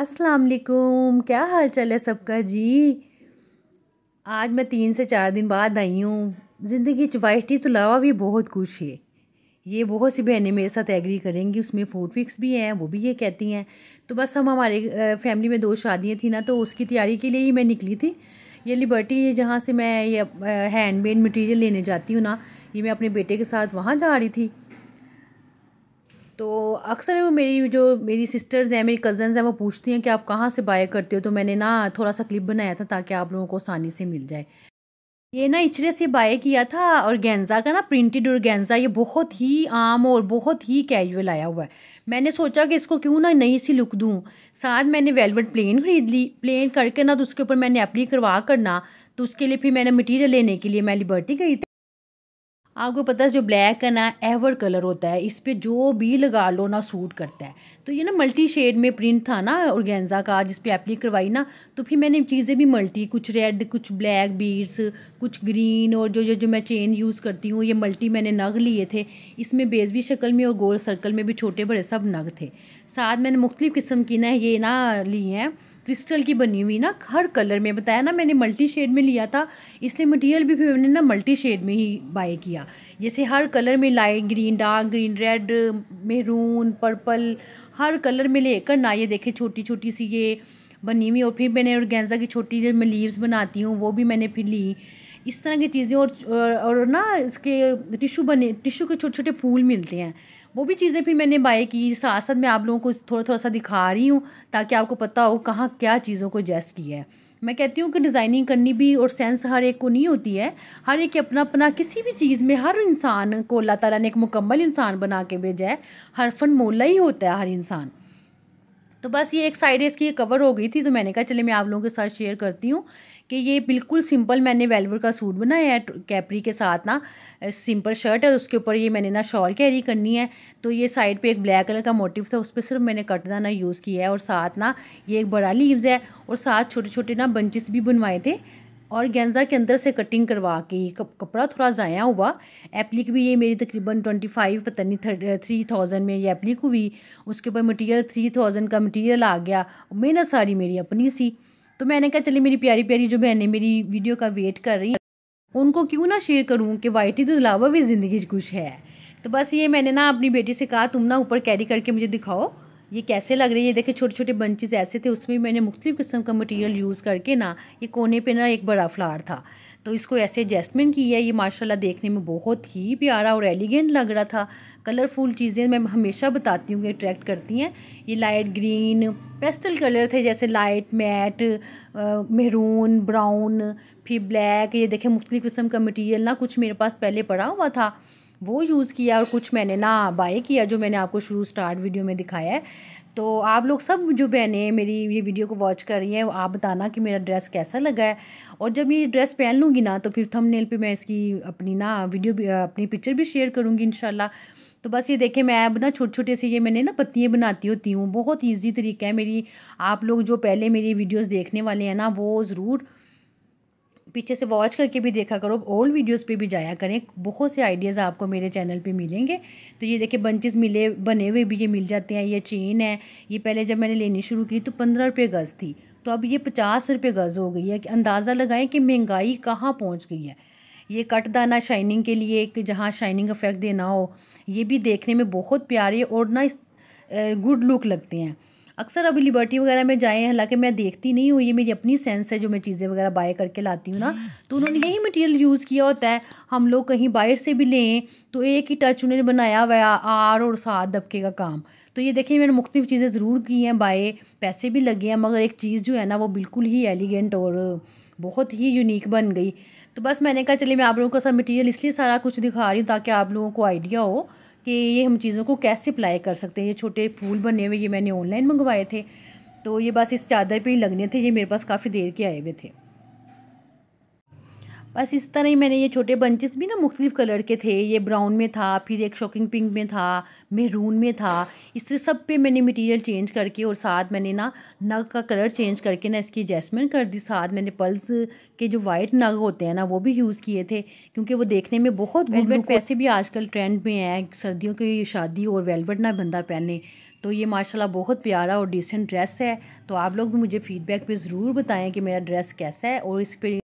अस्सलाम वालेकुम क्या हाल चाल है सबका जी आज मैं तीन से चार दिन बाद आई हूँ ज़िंदगी चवाइटी तो लावा भी बहुत कुछ है ये बहुत सी बहनें मेरे साथ एग्री करेंगी उसमें फोर फिक्स भी हैं वो भी ये कहती हैं तो बस हम हमारे फैमिली में दो शादियाँ थी ना तो उसकी तैयारी के लिए ही मैं निकली थी ये लिबर्टी जहाँ से मैं ये हैंडमेड मटेरियल लेने जाती हूँ ना ये मैं अपने बेटे के साथ वहाँ जा रही थी तो अक्सर वो मेरी जो मेरी सिस्टर्स हैं मेरी कज़न्स हैं वो पूछती हैं कि आप कहाँ से बाय करते हो तो मैंने ना थोड़ा सा क्लिप बनाया था ताकि आप लोगों को आसानी से मिल जाए ये ना इचरे से बाय किया था और गेंजा का ना प्रिंटेड और गेंजा ये बहुत ही आम और बहुत ही कैजुअल आया हुआ है मैंने सोचा कि इसको क्यों ना नई सी लुक दूँ साथ मैंने वेलवेट प्लेन ख़रीद ली प्लेन करके ना तो उसके ऊपर मैंने अप्ली करवा करना तो उसके लिए फिर मैंने मटीरियल लेने के लिए मैं लिबर्टी गई थी आपको पता है जो ब्लैक है ना एवर कलर होता है इस पर जो भी लगा लो ना सूट करता है तो ये ना मल्टी शेड में प्रिंट था ना ऑर्गेन्जा का जिस पर करवाई ना तो फिर मैंने चीज़ें भी मल्टी कुछ रेड कुछ ब्लैक बीड्स कुछ ग्रीन और जो जो जो मैं चेन यूज़ करती हूँ ये मल्टी मैंने नग लिए थे इसमें बेस भी शक्ल में और गोल सर्कल में भी छोटे बड़े सब नग थे साथ मैंने मुख्तलिफ़ किस्म की ना ये ना ली हैं क्रिस्टल की बनी हुई ना हर कलर में बताया ना मैंने मल्टी शेड में लिया था इसलिए मटेरियल भी फिर मैंने ना मल्टी शेड में ही बाय किया जैसे हर कलर में light green dark green red maroon purple हर कलर में लेकर ना ये देखे छोटी छोटी सी ये बनी हुई और फिर मैंने और की छोटी जो मैं लीव्स बनाती हूँ वो भी मैंने फिर ली इस तरह की चीज़ें और और ना इसके टिशू बने टिशू के छोटे छोटे फूल मिलते हैं वो भी चीज़ें फिर मैंने बाय की साथ साथ मैं आप लोगों को थोड़ा थोड़ा सा दिखा रही हूँ ताकि आपको पता हो कहाँ क्या चीज़ों को एडजस्ट किया है मैं कहती हूँ कि डिज़ाइनिंग करनी भी और सेंस हर एक को नहीं होती है हर एक अपना अपना किसी भी चीज़ में हर इंसान को अल्लाह ताला ने एक मुकम्मल इंसान बना के भेजा है हर फन मोला ही होता है हर इंसान तो बस ये एक साइड है इसकी कवर हो गई थी तो मैंने कहा चले मैं आप लोगों के साथ शेयर करती हूँ कि ये बिल्कुल सिंपल मैंने वेलवर का सूट बनाया है कैपरी तो के साथ ना सिंपल शर्ट है उसके ऊपर ये मैंने ना शॉल कैरी करनी है तो ये साइड पे एक ब्लैक कलर का मोटिव था उस पर सिर्फ मैंने ना यूज़ किया है और साथ ना ये एक बड़ा लीव्स है और साथ छोटे छोटे ना बंचेस भी बनवाए थे और गेंजा के अंदर से कटिंग करवा के कपड़ा थोड़ा ज़ाया हुआ एप्लिक भी ये मेरी तकरीबन ट्वेंटी फाइव पता नहीं थ्री थाउजेंड uh, में ये एप्लिक हुई उसके ऊपर मटेरियल थ्री थाउजेंड का मटेरियल आ गया मेहनत सारी मेरी अपनी सी तो मैंने कहा चलिए मेरी प्यारी प्यारी जो बहनें मेरी वीडियो का वेट कर रही हैं उनको क्यों ना शेयर करूँ कि वाइटी तो अलावा भी ज़िंदगी कुछ है तो बस ये मैंने ना अपनी बेटी से कहा तुम ना ऊपर कैरी करके मुझे दिखाओ ये कैसे लग रही है देखिए छोटे छोटे बंचेज ऐसे थे उसमें मैंने मुख्तलिफ़ किस्म का मटेरियल यूज़ करके ना ये कोने पे ना एक बड़ा फ्लावर था तो इसको ऐसे एडजस्टमेंट किया है ये माशाल्लाह देखने में बहुत ही प्यारा और एलिगेंट लग रहा था कलरफुल चीज़ें मैं हमेशा बताती हूँ कि अट्रैक्ट करती हैं ये लाइट ग्रीन पेस्टल कलर थे जैसे लाइट मैट मेहरून ब्राउन फिर ब्लैक ये देखें मुख्तलिफ़ किस्म का मटीरियल ना कुछ मेरे पास पहले पड़ा हुआ था वो यूज़ किया और कुछ मैंने ना बाय किया जो मैंने आपको शुरू स्टार्ट वीडियो में दिखाया है तो आप लोग सब जो बहनें मेरी ये वीडियो को वॉच कर रही हैं आप बताना कि मेरा ड्रेस कैसा लगा है और जब ये ड्रेस पहन लूँगी ना तो फिर थंबनेल पे मैं इसकी अपनी ना वीडियो भी अपनी पिक्चर भी शेयर करूँगी इन तो बस ये देखें मैं अब ना छोटे छोटे से ये मैंने ना पत्तियाँ बनाती होती हूँ बहुत ईजी तरीका है मेरी आप लोग जो पहले मेरी वीडियोज़ देखने वाले हैं ना वो ज़रूर पीछे से वॉच करके भी देखा करो ओल्ड वीडियोस पे भी जाया करें बहुत से आइडियाज़ आपको मेरे चैनल पे मिलेंगे तो ये देखिए बंचेस मिले बने हुए भी ये मिल जाते हैं ये चेन है ये पहले जब मैंने लेनी शुरू की तो पंद्रह रुपये गज़ थी तो अब ये पचास रुपये गज़ हो गई है कि अंदाज़ा लगाएं कि महंगाई कहाँ पहुँच गई है ये कट दाना शाइनिंग के लिए कि जहाँ शाइनिंग इफेक्ट देना हो ये भी देखने में बहुत प्यारे और ना गुड लुक लगते हैं अक्सर अभी लिबर्टी वगैरह में जाएँ हालांकि मैं देखती नहीं हूँ ये मेरी अपनी सेंस है जो मैं चीज़ें वगैरह बाय करके लाती हूँ ना तो उन्होंने यही मटेरियल यूज़ किया होता है हम लोग कहीं बाहर से भी लें तो एक ही टच उन्होंने बनाया हुआ आर और सात दबके का काम तो ये देखिए मैंने मुख्तु चीज़ें ज़रूर की हैं बाय पैसे भी लगे हैं मगर एक चीज़ जो है ना वो बिल्कुल ही एलिगेंट और बहुत ही यूनिक बन गई तो बस मैंने कहा चलिए मैं आप लोगों को सब मटेरियल इसलिए सारा कुछ दिखा रही हूँ ताकि आप लोगों को आइडिया हो कि ये हम चीज़ों को कैसे अप्लाई कर सकते हैं ये छोटे फूल बने हुए ये मैंने ऑनलाइन मंगवाए थे तो ये बस इस चादर पे ही लगने थे ये मेरे पास काफ़ी देर के आए हुए थे बस इस तरह ही मैंने ये छोटे बंचेस भी ना मुख्तलिफ कलर के थे ये ब्राउन में था फिर एक शॉकिंग पिंक में था मेहरून में था इस तरह सब पे मैंने मटेरियल चेंज करके और साथ मैंने ना नग का कलर चेंज करके ना इसकी एडजस्टमेंट कर दी साथ मैंने पल्स के जो वाइट नग होते हैं ना वो भी यूज़ किए थे क्योंकि वो देखने में बहुत वेलवेट पैसे भी आजकल ट्रेंड में है सर्दियों की शादी और वेलवेट ना बंदा पहने तो ये माशाल्लाह बहुत प्यारा और डिसेंट ड्रेस है तो आप लोग भी मुझे फ़ीडबैक पे ज़रूर बताएं कि मेरा ड्रेस कैसा है और इस पर